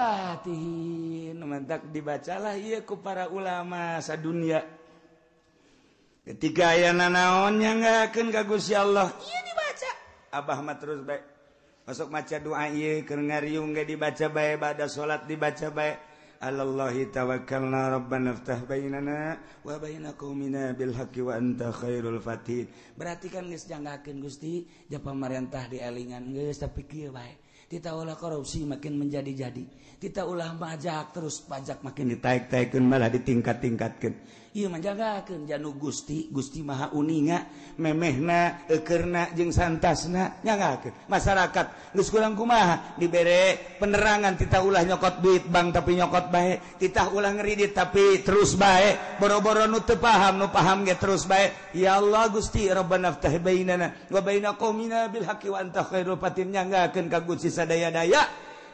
hati mantak dibacalah iaku para ulama sania ketika ayaan naonnya nggak akan gagus ya Allah apa terus baik masuks maca doaium nggak dibaca baikbadah salat dibaca baik allahitawaul Fa berarti Gusti jatah dialingan tapi kita olah korupsi makin menjadi jadi kita ulang pajak terus pajak makin dititaik-t malah di tingkat-tingkatkan Gusti Gusti ma santasnya masyarakat terus ulang kumaha diberre penerangan kita ulah nyokot bit bang tapi nyokot baik kita ulang riddit tapi terus baik boro-boro nutup paham paham terus baik ya Allah Gusti robwanpatinya nggak akan ka bisa daya-dayak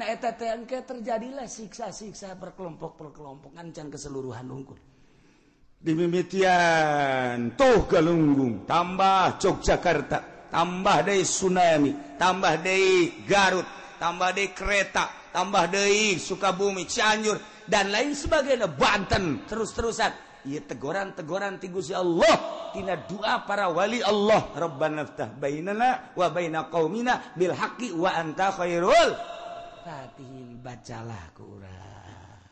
naetaK terjadilah siksa-siksa perkelompok perkelompokngan dan keseluruhan ungkun dimikian tuh kelunggung tambah Jojakarrta tambah Dayitsunami tambah Day Garut ta de kereta tambah Dehi sukabumi canyur dan lain sebagai Banten terus-terusan tegoran tegoran tigu si Allah Ti dua para wali Allah robban naftah wa birhaqiulin bacalah Quran